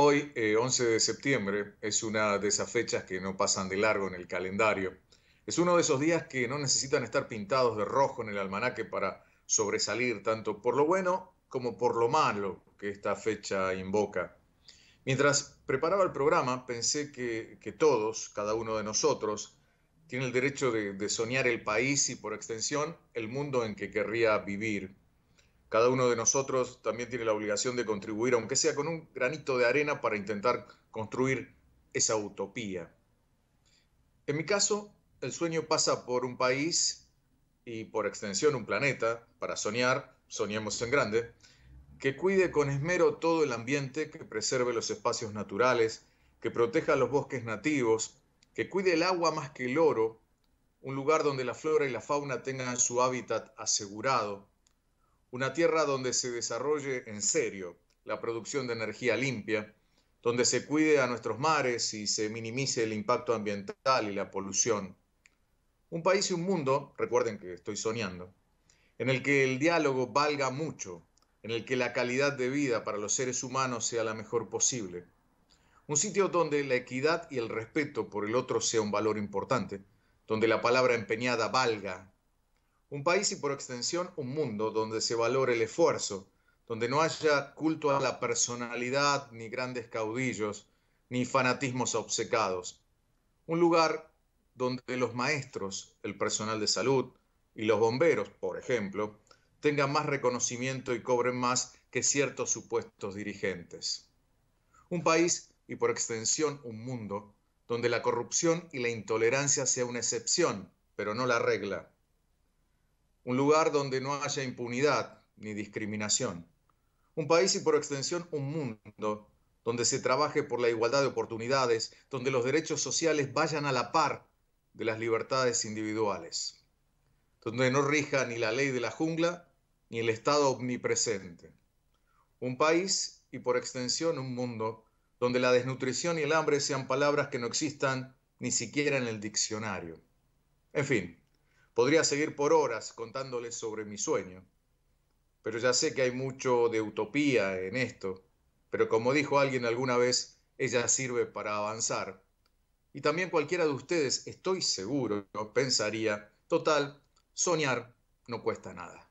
Hoy, 11 eh, de septiembre, es una de esas fechas que no pasan de largo en el calendario. Es uno de esos días que no necesitan estar pintados de rojo en el almanaque para sobresalir tanto por lo bueno como por lo malo que esta fecha invoca. Mientras preparaba el programa, pensé que, todos, cada uno de nosotros, tiene el derecho de, de soñar el país y, por extensión, el mundo en que querría vivir cada uno de nosotros también tiene la obligación de contribuir, aunque sea con un granito de arena, para intentar construir esa utopía. En mi caso, el sueño pasa por un país y por extensión un planeta, para soñar, soñemos en grande, que cuide con esmero todo el ambiente, que preserve los espacios naturales, que proteja los bosques nativos, que cuide el agua más que el oro, un lugar donde la flora y la fauna tengan su hábitat asegurado, una tierra donde se desarrolle en serio la producción de energía limpia, donde se cuide a nuestros mares y se minimice el impacto ambiental y la polución. Un país y un mundo, recuerden que estoy soñando, en el que el diálogo valga mucho, en el que la calidad de vida para los seres humanos sea la mejor posible. Un sitio donde la equidad y el respeto por el otro sea un valor importante, donde la palabra empeñada valga, un país y por extensión un mundo donde se valore el esfuerzo, donde no haya culto a la personalidad, ni grandes caudillos, ni fanatismos obcecados. Un lugar donde los maestros, el personal de salud y los bomberos, por ejemplo, tengan más reconocimiento y cobren más que ciertos supuestos dirigentes. Un país y por extensión un mundo donde la corrupción y la intolerancia sea una excepción, pero no la regla un lugar donde no haya impunidad ni discriminación, un país y por extensión un mundo donde se trabaje por la igualdad de oportunidades, donde los derechos sociales vayan a la par de las libertades individuales, donde no rija ni la ley de la jungla ni el Estado omnipresente, un país y por extensión un mundo donde la desnutrición y el hambre sean palabras que no existan ni siquiera en el diccionario. En fin, Podría seguir por horas contándoles sobre mi sueño, pero ya sé que hay mucho de utopía en esto, pero como dijo alguien alguna vez, ella sirve para avanzar. Y también cualquiera de ustedes, estoy seguro, pensaría, total, soñar no cuesta nada.